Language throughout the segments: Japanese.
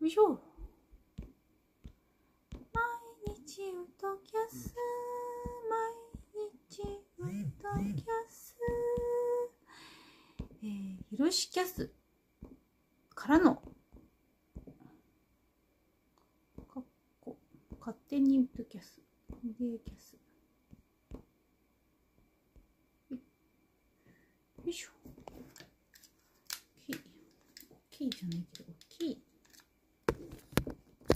よいしょ毎日ウトキャス毎日ウトキャスえー、ひろしキャスからのかっこ勝手にウトキャスでキャスよいしょ OK じゃないけど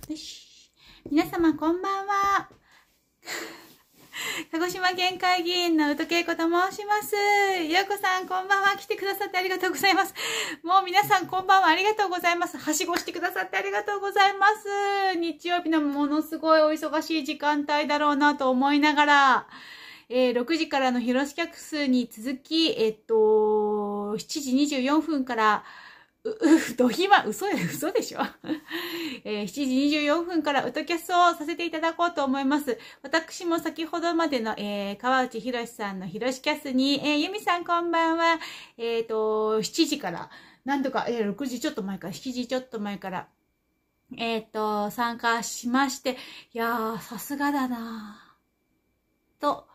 よし。皆様こんばんは。鹿児島県会議員のとけ恵子と申します。ようこさん、こんばんは。来てくださってありがとうございます。もう皆さん、こんばんは。ありがとうございます。はしごしてくださってありがとうございます。日曜日のものすごいお忙しい時間帯だろうなと思いながら、えー、6時からの広ロ客数に続き、えっと、7時24分から、う、う、ドヒマ、嘘や、嘘でしょ えー、7時24分からウトキャスをさせていただこうと思います。私も先ほどまでの、えー、川内博さんの博キャスに、えー、ゆみさんこんばんは、えっ、ー、と、7時から、なんとか、えー、6時ちょっと前から、7時ちょっと前から、えっ、ー、と、参加しまして、いやー、さすがだなと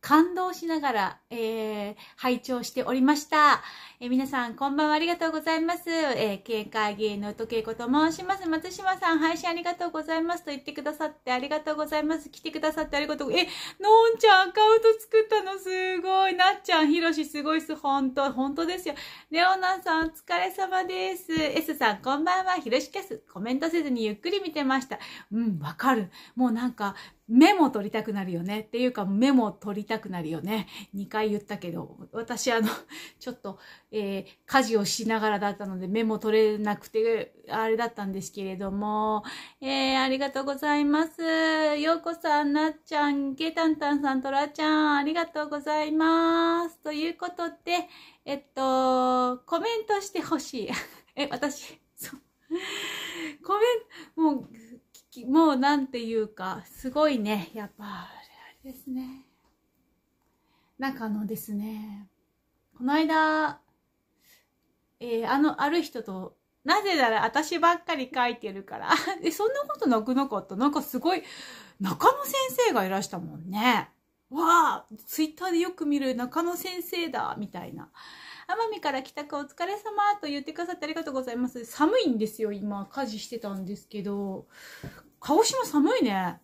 感動しながら、えー、拝聴しておりました。えー、皆さん、こんばんは、ありがとうございます。えー、警戒芸能と稽古と申します。松島さん、配信ありがとうございますと言ってくださってありがとうございます。来てくださってありがとう。え、のんちゃん、アカウント作ったのすごい。なっちゃん、ひろし、すごいっす。ほんと、ほんとですよ。レオナさん、お疲れ様です。S さん、こんばんは、ひろしキャス。コメントせずにゆっくり見てました。うん、わかる。もうなんか、メモ取りたくなるよねっていうかメモ取りたくなるよね。2回言ったけど、私あの、ちょっと、えー、家事をしながらだったのでメモ取れなくて、あれだったんですけれども、えー、ありがとうございます。ようこさん、なっちゃん、げたんたんさん、とらちゃん、ありがとうございます。ということで、えっと、コメントしてほしい。え、私、そう。コメント、もう、もうなんていうか、すごいね、やっぱ、あれですね。なんかあのですね、この間、えー、あの、ある人と、なぜなら私ばっかり書いてるから。で、そんなことなくなかった。なんかすごい、中野先生がいらしたもんね。わあ、ツイッターでよく見る中野先生だ、みたいな。奄美から帰宅お疲れ様と言ってくださってありがとうございます。寒いんですよ、今。家事してたんですけど。鹿児島寒いね。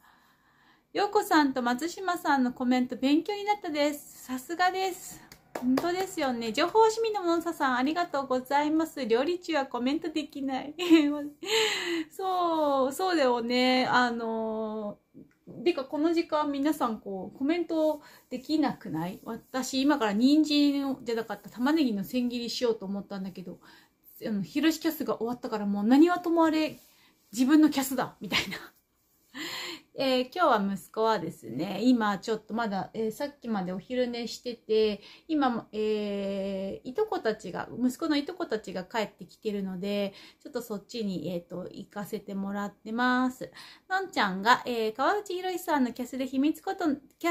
洋子さんと松島さんのコメント勉強になったです。さすがです。本当ですよね。情報市民のモンサさん、ありがとうございます。料理中はコメントできない。そう、そうだよね。あの、でかこの時間皆さんこうコメントできなくない私今から人参じゃなかった玉ねぎの千切りしようと思ったんだけどあの広しキャスが終わったからもう何はともあれ自分のキャスだみたいなえー、今日は息子はですね、今ちょっとまだ、えー、さっきまでお昼寝してて、今、も、えー、いとこたちが、息子のいとこたちが帰ってきてるので、ちょっとそっちに、えっ、ー、と、行かせてもらってます。のんちゃんが、えー、川内博さんのキャスで秘密こと、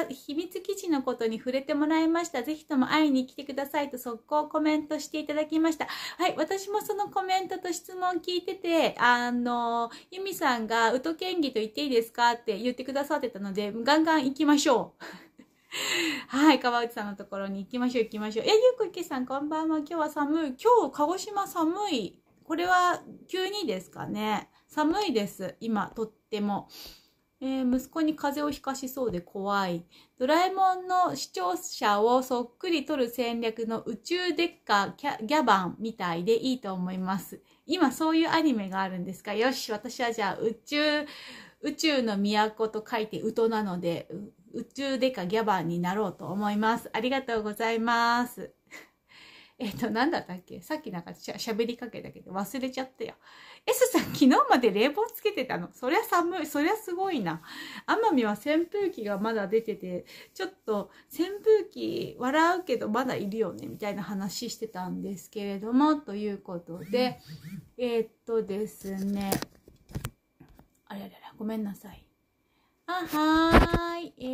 秘密基地のことに触れてもらいました。ぜひとも会いに来てくださいと速攻コメントしていただきました。はい、私もそのコメントと質問聞いてて、あの、ゆみさんが、とけ県議と言っていいですかってって言ってくださってたので、ガンガン行きましょう。はい、川内さんのところに行きましょう行きましょう。え、ゆうこいけさんこんばんは。今日は寒い。今日、鹿児島寒い。これは急にですかね。寒いです。今、とっても。えー、息子に風邪をひかしそうで怖い。ドラえもんの視聴者をそっくり取る戦略の宇宙デッカーギャバンみたいでいいと思います。今そういうアニメがあるんですかよし、私はじゃあ宇宙、宇宙の都と書いて宇都なので、宇宙デカギャバンになろうと思います。ありがとうございます。えっと、なんだったっけさっきなんかしゃべりかけたけど忘れちゃったよ。S さん、昨日まで冷房つけてたの。そりゃ寒い。そりゃすごいな。奄美は扇風機がまだ出てて、ちょっと扇風機笑うけどまだいるよね、みたいな話してたんですけれども、ということで、えっとですね、ごめんなさい。あ、はーい。え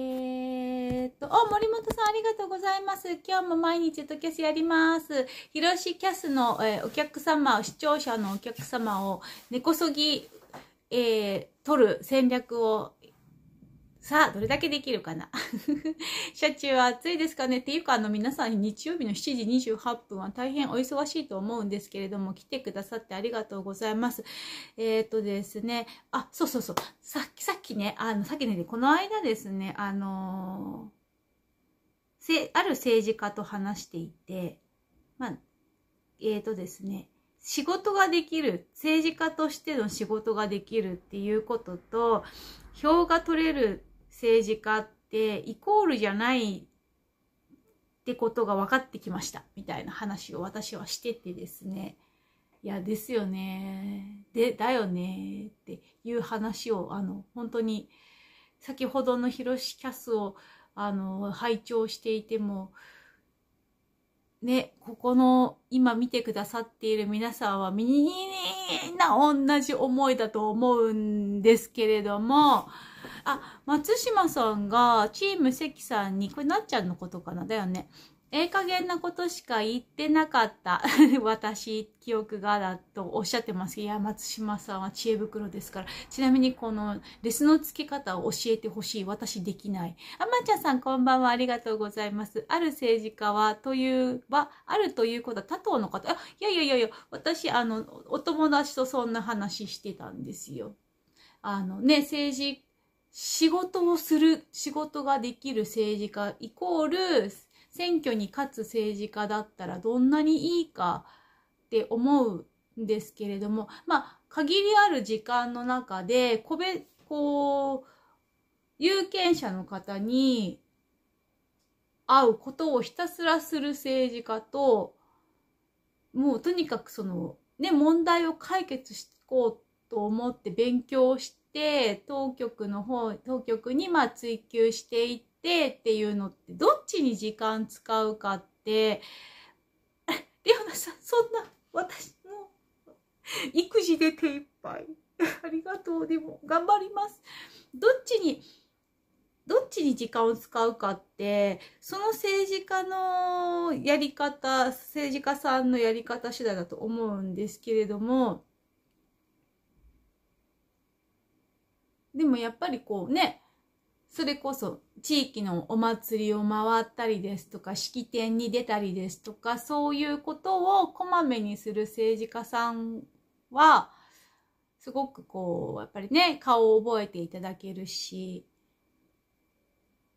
ー、っと、お、森本さんありがとうございます。今日も毎日とキャスやります。広しキャスの、えー、お客様、視聴者のお客様を根こそぎ、えー、取る戦略をさあ、どれだけできるかな 車中は暑いですかねっていうか、あの皆さん日曜日の7時28分は大変お忙しいと思うんですけれども、来てくださってありがとうございます。えっ、ー、とですね、あ、そうそうそう、さっき、さっきね、あの、さっきね、この間ですね、あのー、ある政治家と話していて、まあ、えっ、とですね、仕事ができる、政治家としての仕事ができるっていうことと、票が取れる政治家ってイコールじゃないってことが分かってきましたみたいな話を私はしててですねいやですよねでだよねっていう話をあの本当に先ほどの広ロキャスをあの拝聴していてもね、ここの今見てくださっている皆さんはみんな同じ思いだと思うんですけれども、あ、松島さんがチーム関さんに、これなっちゃんのことかなだよね。ええ加減なことしか言ってなかった。私、記憶がだとおっしゃってますけど、いや、松島さんは知恵袋ですから。ちなみに、この、レスの付け方を教えてほしい。私できない。あまちゃんさん、こんばんは。ありがとうございます。ある政治家は、という、は、あるということは、他党の方。あ、いやいやいやいや、私、あの、お友達とそんな話してたんですよ。あのね、政治仕事をする、仕事ができる政治家イコール選挙に勝つ政治家だったらどんなにいいかって思うんですけれども、まあ、限りある時間の中で、個別、こう、有権者の方に会うことをひたすらする政治家と、もうとにかくその、ね、問題を解決しこうと思って勉強し、当局の方、当局にま追求していってっていうのって、どっちに時間使うかって、レオナさん、そんな、私も、育児で手一杯。ありがとう。でも、頑張ります。どっちに、どっちに時間を使うかって、その政治家のやり方、政治家さんのやり方次第だと思うんですけれども、でもやっぱりこうね、それこそ地域のお祭りを回ったりですとか、式典に出たりですとか、そういうことをこまめにする政治家さんは、すごくこう、やっぱりね、顔を覚えていただけるし、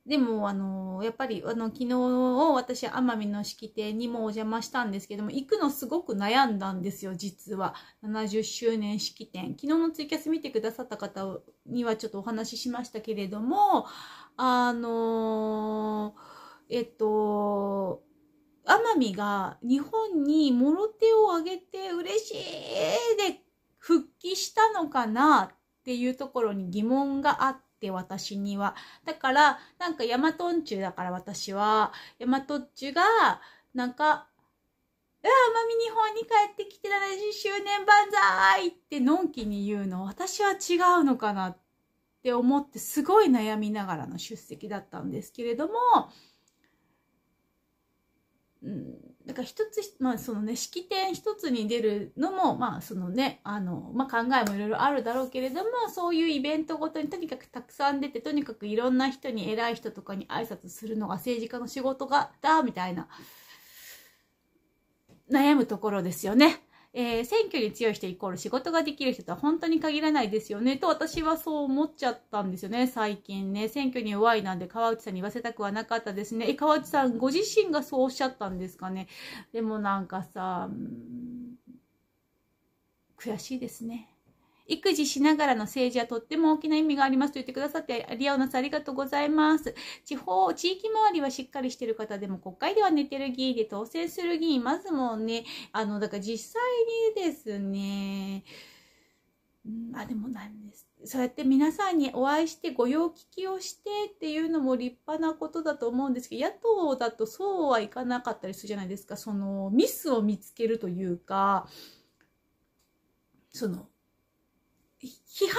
でも、あの、やっぱり、あの、昨日、私、奄美の式典にもお邪魔したんですけども、行くのすごく悩んだんですよ、実は。70周年式典。昨日のツイキャス見てくださった方にはちょっとお話ししましたけれども、あの、えっと、奄美が日本にもろ手を挙げて嬉しいで復帰したのかなっていうところに疑問があって、て私には。だからなんかヤマトンチュだから私はヤマトンチュがなんかうわ、奄美日本に帰ってきて70周年万歳ってのんきに言うの、私は違うのかなって思ってすごい悩みながらの出席だったんですけれども、うん、だから一つ、まあそのね、式典一つに出るのも、まあそのね、あの、まあ考えもいろいろあるだろうけれども、そういうイベントごとにとにかくたくさん出て、とにかくいろんな人に偉い人とかに挨拶するのが政治家の仕事が、だ、みたいな、悩むところですよね。えー、選挙に強い人イコール仕事ができる人とは本当に限らないですよね、と私はそう思っちゃったんですよね、最近ね。選挙に弱いなんで川内さんに言わせたくはなかったですね。え、川内さんご自身がそうおっしゃったんですかね。でもなんかさ、悔しいですね。育児しながらの政治はとっても大きな意味がありますと言ってくださって、リアオナさんありがとうございます。地方、地域周りはしっかりしてる方でも、国会では寝てる議員で当選する議員、まずもね、あの、だから実際にですね、うん、あ、でもなんです。そうやって皆さんにお会いしてご用聞きをしてっていうのも立派なことだと思うんですけど、野党だとそうはいかなかったりするじゃないですか。そのミスを見つけるというか、その批判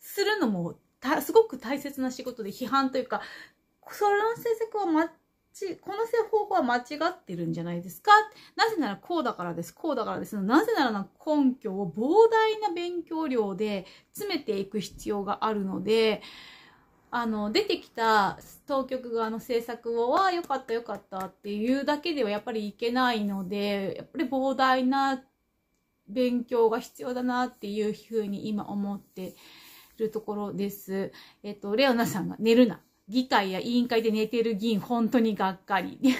するのもすごく大切な仕事で批判というか、その政策はまち、この方法は間違ってるんじゃないですかなぜならこうだからです、こうだからです。なぜなら根拠を膨大な勉強量で詰めていく必要があるので、あの、出てきた当局側の政策を、わよかったよかったっていうだけではやっぱりいけないので、やっぱり膨大な勉強が必要だなっていうふうに今思ってるところです。えっと、レオナさんが寝るな。議会や委員会で寝てる議員、本当にがっかり。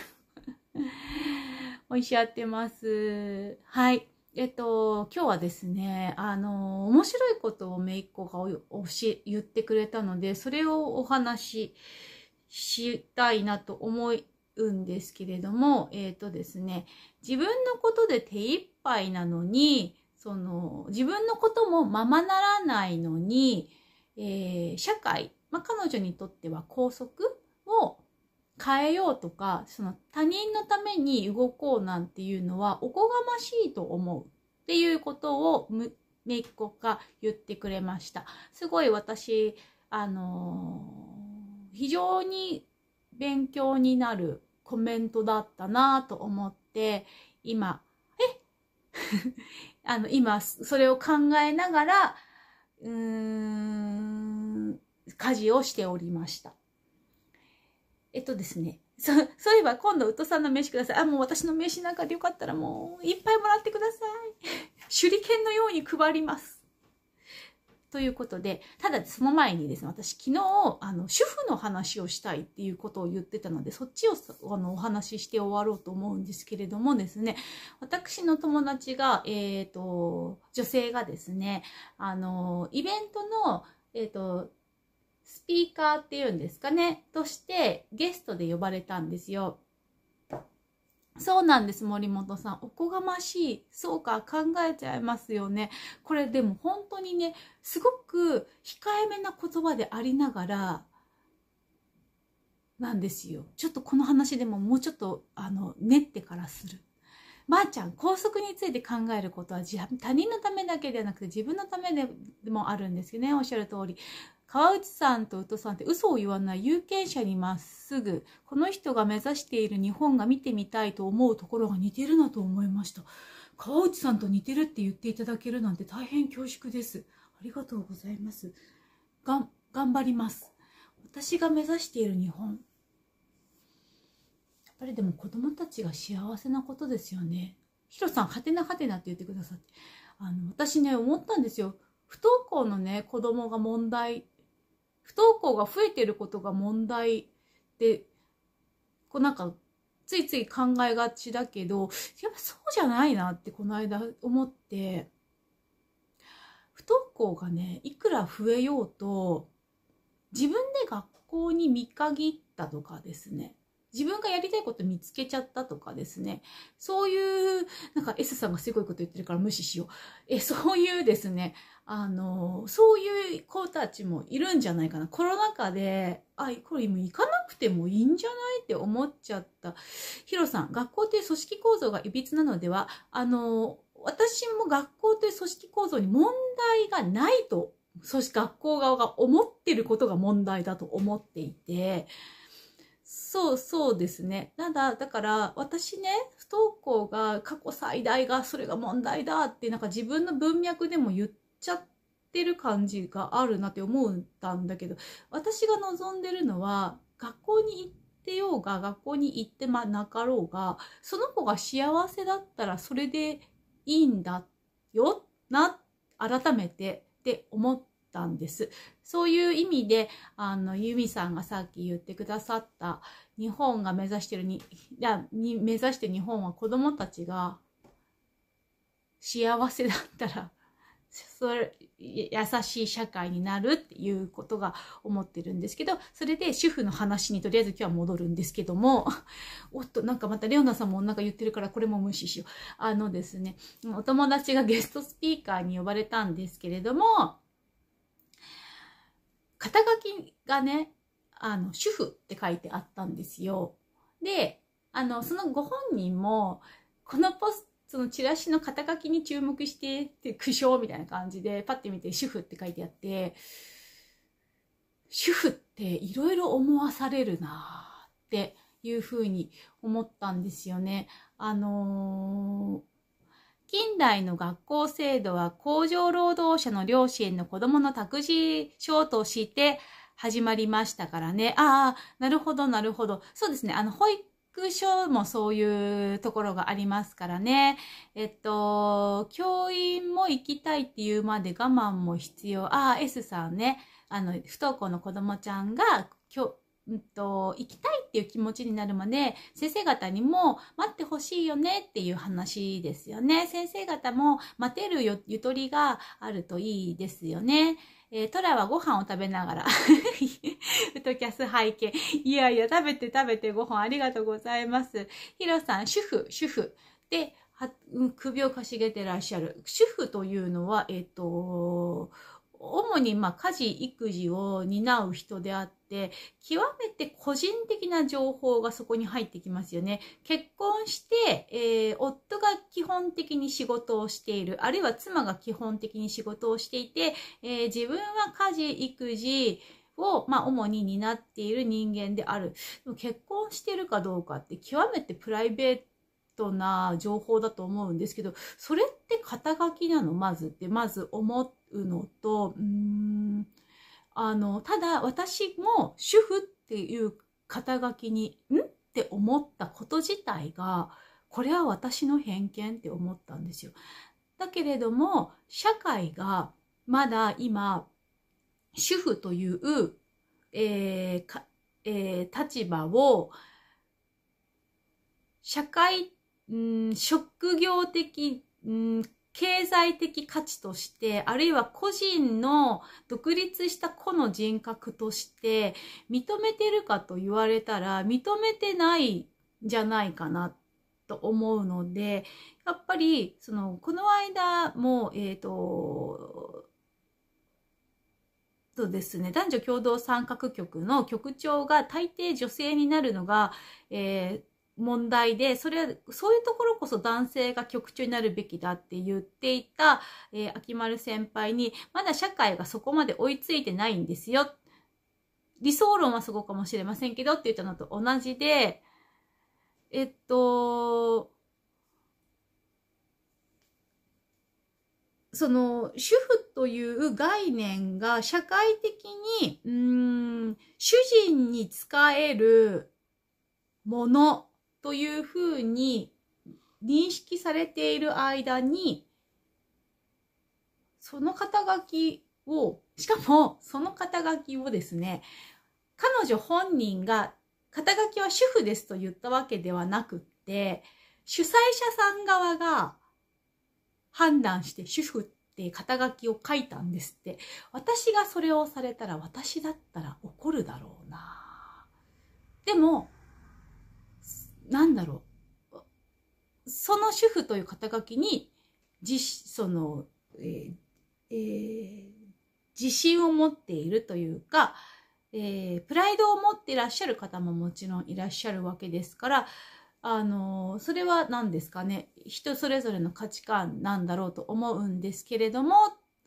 おっしゃってます。はい。えっと、今日はですね、あの、面白いことをめいっ子がおし言ってくれたので、それをお話ししたいなと思うんですけれども、えっとですね、自分のことで手一なのに、その、自分のこともままならないのに、えー、社会、まあ、彼女にとっては拘束を変えようとか、その他人のために動こうなんていうのはおこがましいと思うっていうことをむ、めいっこが言ってくれました。すごい私、あのー、非常に勉強になるコメントだったなと思って、今、あの、今、それを考えながら、うーん、家事をしておりました。えっとですね。そ、そういえば今度、うとさんの名刺ください。あ、もう私の名刺なんかでよかったらもう、いっぱいもらってください。手裏剣のように配ります。ということで、ただその前にですね、私昨日、あの、主婦の話をしたいっていうことを言ってたので、そっちをあのお話しして終わろうと思うんですけれどもですね、私の友達が、えっ、ー、と、女性がですね、あの、イベントの、えっ、ー、と、スピーカーっていうんですかね、としてゲストで呼ばれたんですよ。そうなんです、森本さん。おこがましい。そうか、考えちゃいますよね。これでも本当にね、すごく控えめな言葉でありながら、なんですよ。ちょっとこの話でももうちょっと、あの、練ってからする。まー、あ、ちゃん、校則について考えることは他人のためだけではなくて自分のためでもあるんですよね。おっしゃる通り。川内さんと宇都さんって嘘を言わない有権者にまっすぐ、この人が目指している日本が見てみたいと思うところが似てるなと思いました。川内さんと似てるって言っていただけるなんて大変恐縮です。ありがとうございます。が頑張ります。私が目指している日本。やっぱりでも子供たちが幸せなことですよね。ヒロさん、はてなはてなって言ってくださって。あの、私ね、思ったんですよ。不登校のね、子供が問題不登校が増えてることが問題で、こうなんか、ついつい考えがちだけど、やっぱそうじゃないなってこの間思って、不登校がね、いくら増えようと、自分で学校に見限ったとかですね、自分がやりたいこと見つけちゃったとかですね、そういう、なんか S さんがすごいこと言ってるから無視しよう。え、そういうですね、あの、そういう子たちもいるんじゃないかな。コロナ禍で、あ、これ今行かなくてもいいんじゃないって思っちゃった。ヒロさん、学校という組織構造が歪なのでは、あの、私も学校という組織構造に問題がないと、そして学校側が思ってることが問題だと思っていて、そうそうですね。ただ、だから私ね、不登校が過去最大がそれが問題だってなんか自分の文脈でも言ってちゃってる感じがあるなって思ったんだけど、私が望んでるのは、学校に行ってようが、学校に行ってまなかろうが、その子が幸せだったらそれでいいんだよな、改めてって思ったんです。そういう意味で、あの、ユミさんがさっき言ってくださった、日本が目指してるに、いや、に目指して日本は子供たちが幸せだったらそれ優しい社会になるっていうことが思ってるんですけど、それで主婦の話にとりあえず今日は戻るんですけども、おっと、なんかまたレオナさんもなんか言ってるからこれも無視しよう。あのですね、お友達がゲストスピーカーに呼ばれたんですけれども、肩書きがね、あの、主婦って書いてあったんですよ。で、あの、そのご本人も、このポスそのチラシの肩書きに注目して、って苦笑みたいな感じで、パッて見て主婦って書いてあって、主婦っていろいろ思わされるなっていうふうに思ったんですよね。あのー、近代の学校制度は工場労働者の両親の子供の託児所として始まりましたからね。ああ、なるほど、なるほど。そうですね。あの、保ク書もそういうところがありますからね。えっと、教員も行きたいっていうまで我慢も必要。ああ、S さんね。あの、不登校の子供ちゃんが、きょ、うんと、行きたいっていう気持ちになるまで、先生方にも待ってほしいよねっていう話ですよね。先生方も待てるゆとりがあるといいですよね。えー、トラはご飯を食べながら ウトキャス拝見。いやいや、食べて食べてご飯ありがとうございます。ヒロさん、主婦、主婦。で、首をかしげてらっしゃる。主婦というのは、えっ、ー、とー、主にま家事、育児を担う人であって、極めて個人的な情報がそこに入ってきますよね。結婚して、えー、夫が基本的に仕事をしている、あるいは妻が基本的に仕事をしていて、えー、自分は家事、育児、を、まあ、主に担っている人間である。結婚してるかどうかって極めてプライベートな情報だと思うんですけど、それって肩書きなのまずって、まず思っうのと、うん、あの、ただ私も主婦っていう肩書きに、んって思ったこと自体が、これは私の偏見って思ったんですよ。だけれども、社会がまだ今、主婦という、えーえー、立場を、社会、うん、職業的、うん、経済的価値として、あるいは個人の独立した個の人格として認めてるかと言われたら認めてないんじゃないかなと思うので、やっぱり、その、この間も、えっ、ー、と、とですね、男女共同参画局の局長が大抵女性になるのが、えー問題で、それは、そういうところこそ男性が局長になるべきだって言っていた、えー、秋丸先輩に、まだ社会がそこまで追いついてないんですよ。理想論はそこかもしれませんけどって言ったのと同じで、えっと、その主婦という概念が社会的に、うん、主人に使えるものというふうに認識されている間に、その肩書きを、しかもその肩書きをですね、彼女本人が肩書きは主婦ですと言ったわけではなくって、主催者さん側が判断して主婦って肩書きを書いたんですって。私がそれをされたら私だったら怒るだろうな。でも、なんだろう、その主婦という肩書きに、自、その、えー、えー、自信を持っているというか、えー、プライドを持っていらっしゃる方ももちろんいらっしゃるわけですから、あの、それは何ですかね、人それぞれの価値観なんだろうと思うんですけれども、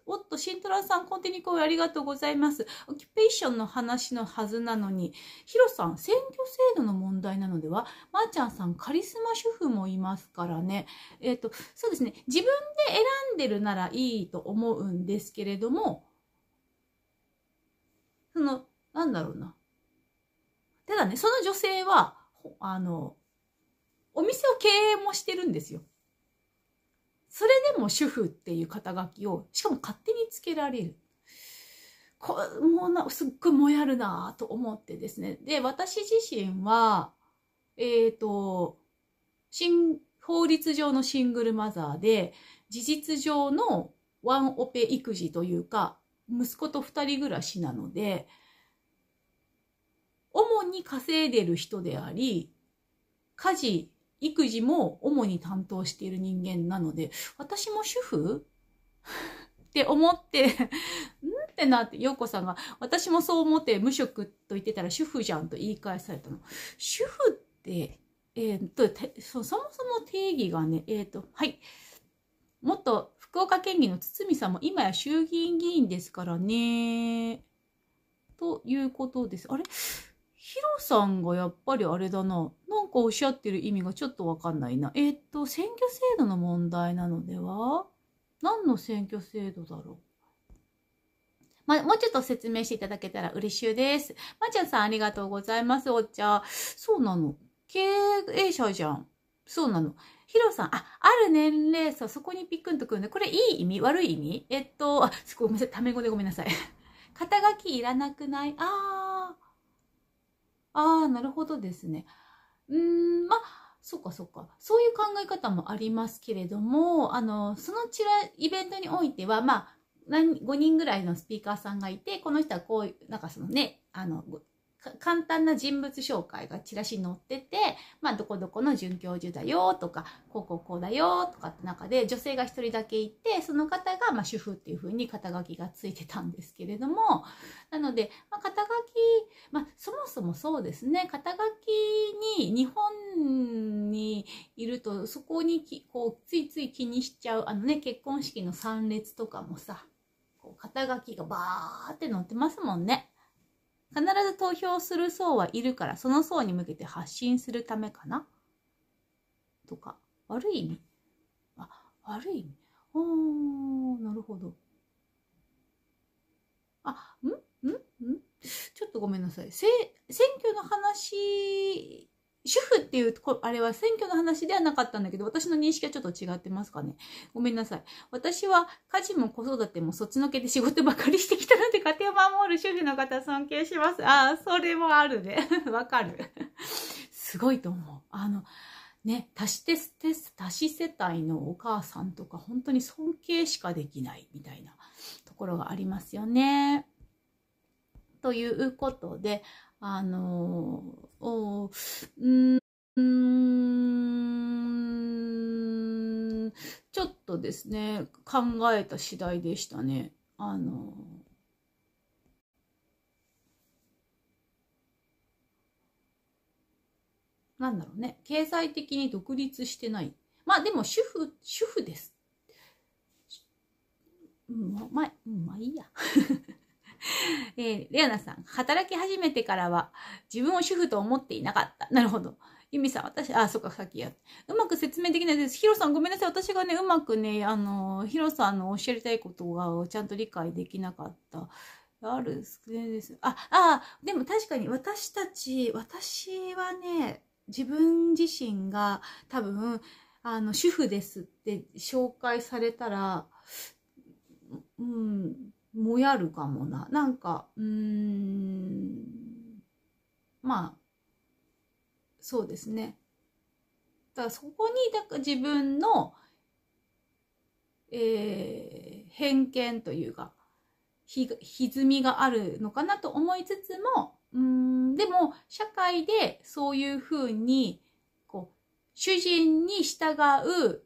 おっと、シントラさん、コンテニコイありがとうございます。オキュペーションの話のはずなのに、ヒロさん、選挙制度の問題なのではまー、あ、ちゃんさん、カリスマ主婦もいますからね。えっ、ー、と、そうですね。自分で選んでるならいいと思うんですけれども、その、なんだろうな。ただね、その女性は、あの、お店を経営もしてるんですよ。それでも主婦っていう肩書きを、しかも勝手につけられる。こもうな、すっごいもやるなと思ってですね。で、私自身は、えっ、ー、と、新、法律上のシングルマザーで、事実上のワンオペ育児というか、息子と二人暮らしなので、主に稼いでる人であり、家事、育児も主に担当している人間なので、私も主婦 って思って んってなって、洋子さんが、私もそう思って無職と言ってたら主婦じゃんと言い返されたの。主婦って、えー、っと、そもそも定義がね、えー、っと、はい。元福岡県議の堤さんも今や衆議院議員ですからね。ということです。あれヒロさんがやっぱりあれだな。なんかおっしゃってる意味がちょっとわかんないな。えー、っと、選挙制度の問題なのでは何の選挙制度だろうま、もうちょっと説明していただけたら嬉しいです。まー、あ、ちゃんさんありがとうございます、お茶。そうなの。経営者じゃん。そうなの。ヒロさん、あ、ある年齢差、そこにピックンとくるね。これいい意味悪い意味えっと、あ、ごめんなさい。タメ語でごめんなさい。肩書きいらなくないあー。ああ、なるほどですね。うーん、まあ、そっかそっか。そういう考え方もありますけれども、あの、そのチラ、イベントにおいては、まあ、何、5人ぐらいのスピーカーさんがいて、この人はこういう、なんかそのね、あの、簡単な人物紹介がチラシに載ってて、まあ、どこどこの准教授だよとか、こうこうこうだよとかって中で、女性が一人だけいて、その方が、ま主婦っていう風に肩書きがついてたんですけれども、なので、まあ、肩書き、まあ、そもそもそうですね、肩書きに日本にいると、そこにきこうついつい気にしちゃう、あのね、結婚式の参列とかもさ、こう肩書きがバーって載ってますもんね。必ず投票する層はいるから、その層に向けて発信するためかなとか、悪い意味あ、悪い意味おー、なるほど。あ、んんんちょっとごめんなさい。せ選挙の話主婦っていう、あれは選挙の話ではなかったんだけど、私の認識はちょっと違ってますかね。ごめんなさい。私は家事も子育てもそっちのけで仕事ばかりしてきたので、家庭を守る主婦の方尊敬します。ああ、それもあるね。わかる。すごいと思う。あの、ね、足しテステス、世帯のお母さんとか、本当に尊敬しかできないみたいなところがありますよね。ということで、あのおうんんちょっとですね考えた次第でしたねあのなんだろうね経済的に独立してないまあでも主婦主婦ですうんまあ、まあいいや えー、レアナさん、働き始めてからは自分を主婦と思っていなかった。なるほど。由美さん、私、あ、そっか、さっきや。うまく説明できないです。ヒロさん、ごめんなさい。私がね、うまくね、あの、ヒロさんのおっしゃりたいことはちゃんと理解できなかった。ある、全です。あ、あ、でも確かに私たち、私はね、自分自身が多分、あの、主婦ですって紹介されたら、うん、もやるかもな。なんか、うーん、まあ、そうですね。だからそこに、だから自分の、えー、偏見というか、ひ、歪みがあるのかなと思いつつも、うん、でも、社会でそういうふうに、こう、主人に従う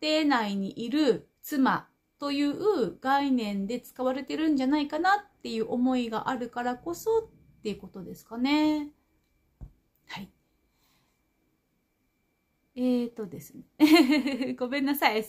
家庭内にいる妻という概念で使われてるんじゃないかなっていう思いがあるからこそっていうことですかね。はい。えーとですね。ごめんなさい。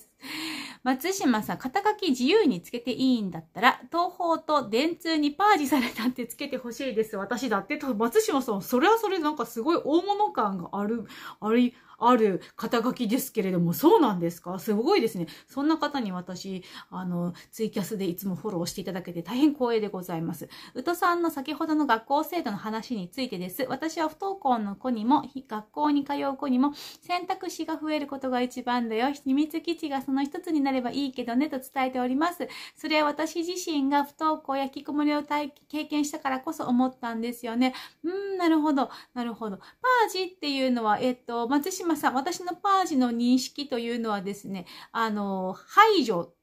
松島さん、肩書き自由につけていいんだったら、東方と電通にパージされたってつけてほしいです。私だって。松島さん、それはそれなんかすごい大物感がある、あり、ある肩書きですけれども、そうなんですかすごいですね。そんな方に私、あの、ツイキャスでいつもフォローしていただけて大変光栄でございます。うとさんの先ほどの学校制度の話についてです。私は不登校の子にも、学校に通う子にも、選択肢が増えることが一番だよ。秘密基地がその一つになればいいけどね、と伝えております。それは私自身が不登校や引きこもりを経験したからこそ思ったんですよね。うーん、なるほど。なるほど。パージっていうのは、えっと、松島島さん、私のパージの認識というのはですね、あの、排除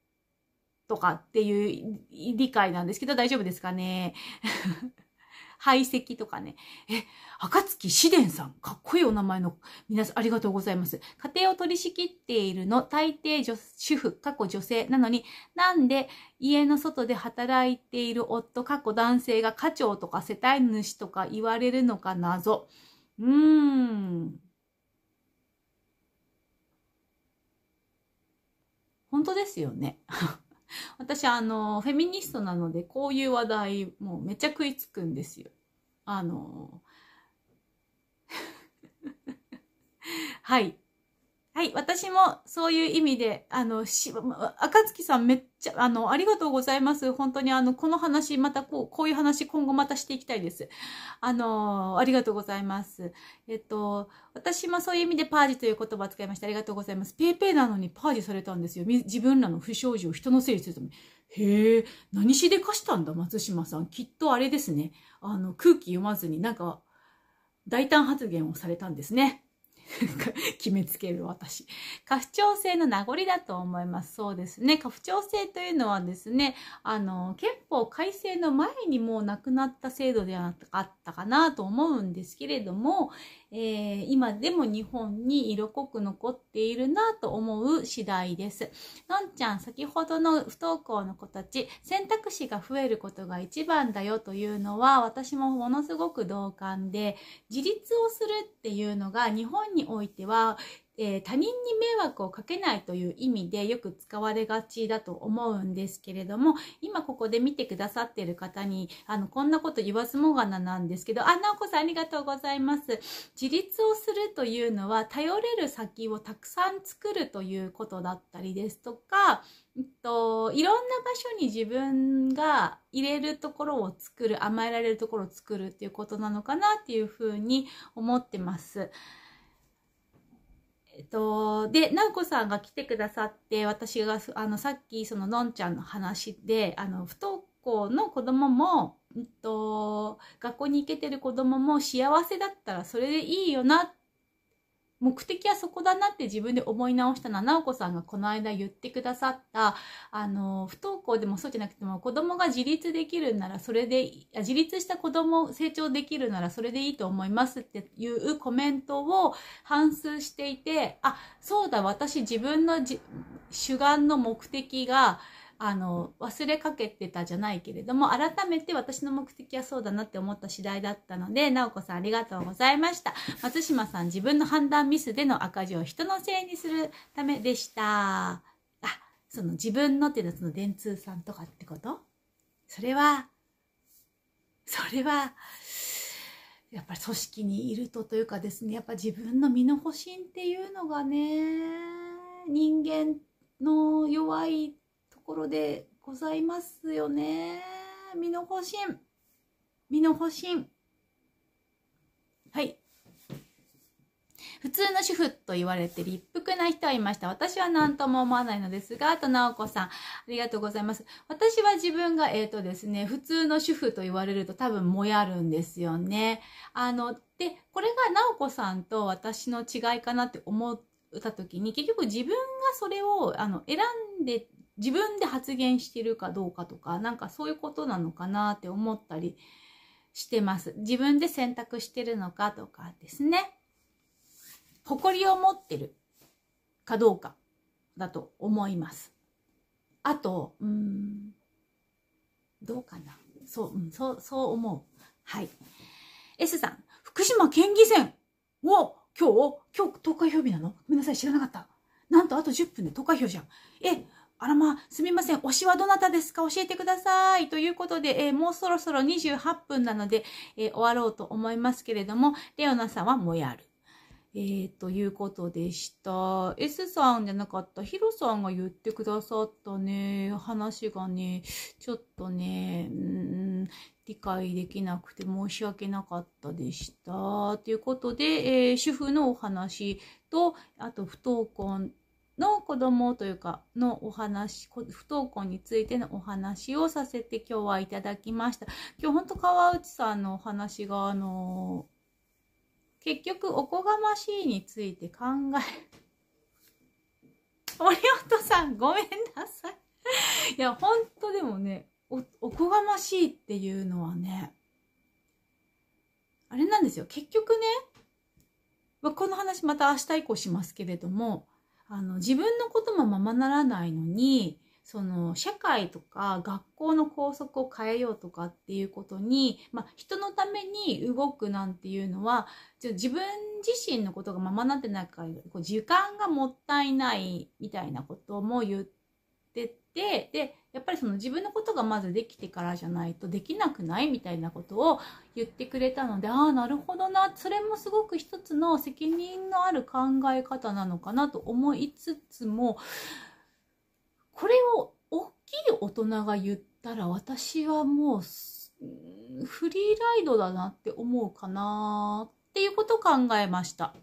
とかっていう理解なんですけど、大丈夫ですかね 排斥とかね。え、赤月紫殿さん、かっこいいお名前の、皆さんありがとうございます。家庭を取り仕切っているの、大抵女主婦、過去女性なのに、なんで家の外で働いている夫、過去男性が家長とか世帯主とか言われるのか謎。うーん。本当ですよね。私、あの、フェミニストなので、こういう話題、もうめっちゃ食いつくんですよ。あの、はい。はい、私もそういう意味で、あの、し、赤月さんめっちゃ、あの、ありがとうございます。本当にあの、この話、またこう、こういう話今後またしていきたいです。あの、ありがとうございます。えっと、私もそういう意味でパージという言葉を使いました。ありがとうございます。ペーペーなのにパージされたんですよ。自分らの不祥事を人のせいにするためへえ、何しでかしたんだ、松島さん。きっとあれですね。あの、空気読まずになんか、大胆発言をされたんですね。決めつける私。過不調性の名残だと思います。そうですね。過不調性というのはですね、あの、憲法改正の前にもう亡くなった制度ではなかったかなと思うんですけれども、えー、今でも日本に色濃く残っているなと思う次第です。のんちゃん、先ほどの不登校の子たち、選択肢が増えることが一番だよというのは、私もものすごく同感で、自立をするっていうのが日本においては、えー、他人に迷惑をかけないという意味でよく使われがちだと思うんですけれども、今ここで見てくださってる方に、あの、こんなこと言わずもがななんですけど、あ、なおこさんありがとうございます。自立をするというのは、頼れる先をたくさん作るということだったりですとか、えっと、いろんな場所に自分が入れるところを作る、甘えられるところを作るっていうことなのかなっていうふうに思ってます。えっと、で、なおこさんが来てくださって、私が、あの、さっき、その、のんちゃんの話で、あの、不登校の子供も、えっと、学校に行けてる子供も幸せだったらそれでいいよなっ目的はそこだなって自分で思い直したのは、直子さんがこの間言ってくださった、あの、不登校でもそうじゃなくても、子供が自立できるならそれで、自立した子供、成長できるならそれでいいと思いますっていうコメントを反数していて、あ、そうだ、私自分の主眼の目的が、あの忘れかけてたじゃないけれども改めて私の目的はそうだなって思った次第だったのでお子さんありがとうございました松島さん自分の判断ミスでの赤字を人のせいにするためでしたあその自分のっていうのはその電通さんとかってことそれはそれはやっぱり組織にいるとというかですねやっぱ自分の身の保身っていうのがね人間の弱いところでございますよね。身の保身。身の保身。はい。普通の主婦と言われて立腹な人はいました。私は何とも思わないのですが、あと、なおこさん、ありがとうございます。私は自分が、えっ、ー、とですね、普通の主婦と言われると多分もやるんですよね。あの、で、これがなおこさんと私の違いかなって思った時に、結局自分がそれを、あの、選んで自分で発言してるかどうかとか、なんかそういうことなのかなって思ったりしてます。自分で選択してるのかとかですね。誇りを持ってるかどうかだと思います。あと、うん、どうかな。そう、うん、そう、そう思う。はい。S さん、福島県議選を今日、今日投開票日なのごめんなさい、知らなかった。なんとあと10分で投開票じゃん。え、あらまあ、すみません。推しはどなたですか教えてください。ということで、えー、もうそろそろ28分なので、えー、終わろうと思いますけれども、レオナさんはもやる。えー、ということでした。S さんじゃなかった、ヒロさんが言ってくださったね、話がね、ちょっとね、うん、理解できなくて申し訳なかったでした。ということで、えー、主婦のお話と、あと不登校、の子供というかのお話、不登校についてのお話をさせて今日はいただきました。今日本当川内さんのお話が、あの結局おこがましいについて考え、森本さんごめんなさい。いや、本当でもねお、おこがましいっていうのはね、あれなんですよ。結局ね、この話また明日以降しますけれども、あの、自分のこともままならないのに、その社会とか学校の校則を変えようとかっていうことに、まあ、人のために動くなんていうのはちょ自分自身のことがままなってないからこう時間がもったいないみたいなことも言っててでやっぱりその自分のことがまずできてからじゃないとできなくないみたいなことを言ってくれたのでああなるほどなそれもすごく一つの責任のある考え方なのかなと思いつつもこれを大きい大人が言ったら私はもうフリーライドだなって思うかなっていうことを考えました。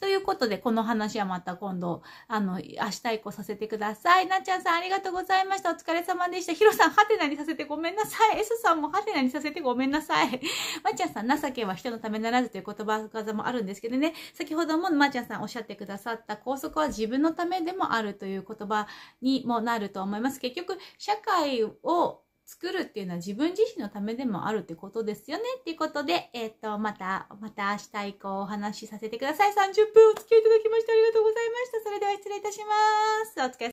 ということで、この話はまた今度、あの、明日以降させてください。なっちゃんさん、ありがとうございました。お疲れ様でした。ひろさん、ハテナにさせてごめんなさい。S さんもハテナにさせてごめんなさい。まっちゃんさん、情けは人のためならずという言葉数もあるんですけどね、先ほどもまっちゃんさんおっしゃってくださった、拘束は自分のためでもあるという言葉にもなると思います。結局、社会を作るっていうのは自分自身のためでもあるってことですよねっていうことで、えっ、ー、と、また、また明日以降お話しさせてください。30分お付き合いいただきましてありがとうございました。それでは失礼いたします。お疲れ様